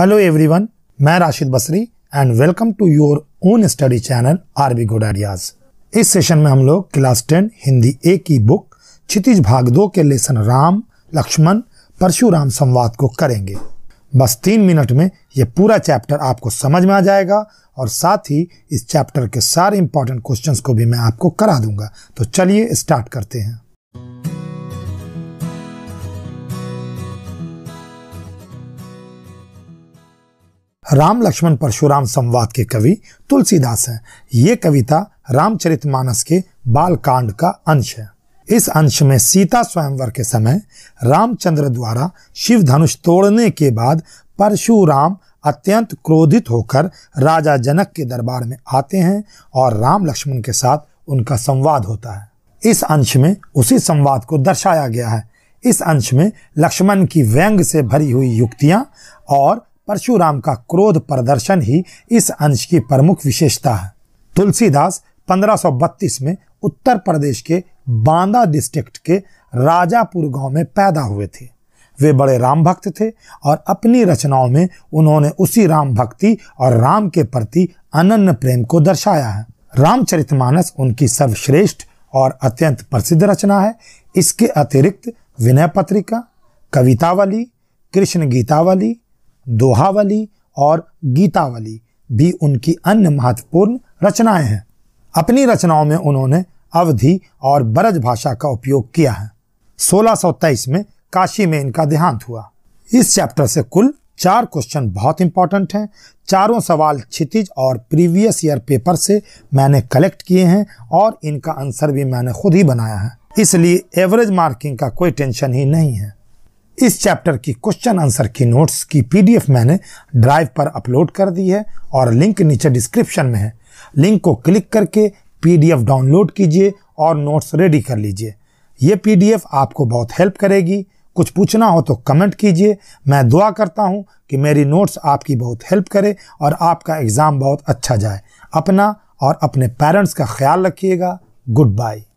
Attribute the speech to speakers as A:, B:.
A: hello everyone मैं Rashid Basri and welcome to your own study channel R B good ideas इस session में हम लोग क्लास टेन हिंदी ए की बुक क्षितिज भाग दो के लेसन राम लक्ष्मण परशुराम संवाद को करेंगे बस तीन मिनट में यह पूरा चैप्टर आपको समझ में आ जाएगा और साथ ही इस चैप्टर के सारे इंपॉर्टेंट क्वेश्चंस को भी मैं आपको करा दूंगा तो चलिए स्टार्ट करते हैं राम लक्ष्मण परशुराम संवाद के कवि तुलसीदास हैं ये कविता रामचरितमानस के बाल कांड का अंश है इस अंश में सीता स्वयंवर के समय रामचंद्र द्वारा शिव धनुष तोड़ने के बाद परशुराम अत्यंत क्रोधित होकर राजा जनक के दरबार में आते हैं और राम लक्ष्मण के साथ उनका संवाद होता है इस अंश में उसी संवाद को दर्शाया गया है इस अंश में लक्ष्मण की व्यंग से भरी हुई युक्तियां और परशुराम का क्रोध प्रदर्शन ही इस अंश की प्रमुख विशेषता है तुलसीदास 1532 में उत्तर प्रदेश के बांदा डिस्ट्रिक्ट के राजापुर गांव में पैदा हुए थे वे बड़े राम भक्त थे और अपनी रचनाओं में उन्होंने उसी राम भक्ति और राम के प्रति अनन्य प्रेम को दर्शाया है रामचरितमानस उनकी सर्वश्रेष्ठ और अत्यंत प्रसिद्ध रचना है इसके अतिरिक्त विनय पत्रिका कवितावली कृष्ण गीतावली दोहावली और गीतावली भी उनकी अन्य महत्वपूर्ण रचनाएं हैं अपनी रचनाओं में उन्होंने अवधि और ब्रज भाषा का उपयोग किया है 1623 में काशी में इनका देहांत हुआ इस चैप्टर से कुल चार क्वेश्चन बहुत इंपॉर्टेंट हैं चारों सवाल क्षितिज और प्रीवियस ईयर पेपर से मैंने कलेक्ट किए हैं और इनका आंसर भी मैंने खुद ही बनाया है इसलिए एवरेज मार्किंग का कोई टेंशन ही नहीं है इस चैप्टर की क्वेश्चन आंसर की नोट्स की पीडीएफ मैंने ड्राइव पर अपलोड कर दी है और लिंक नीचे डिस्क्रिप्शन में है लिंक को क्लिक करके पीडीएफ डाउनलोड कीजिए और नोट्स रेडी कर लीजिए ये पीडीएफ आपको बहुत हेल्प करेगी कुछ पूछना हो तो कमेंट कीजिए मैं दुआ करता हूँ कि मेरी नोट्स आपकी बहुत हेल्प करे और आपका एग्ज़ाम बहुत अच्छा जाए अपना और अपने पेरेंट्स का ख्याल रखिएगा गुड बाय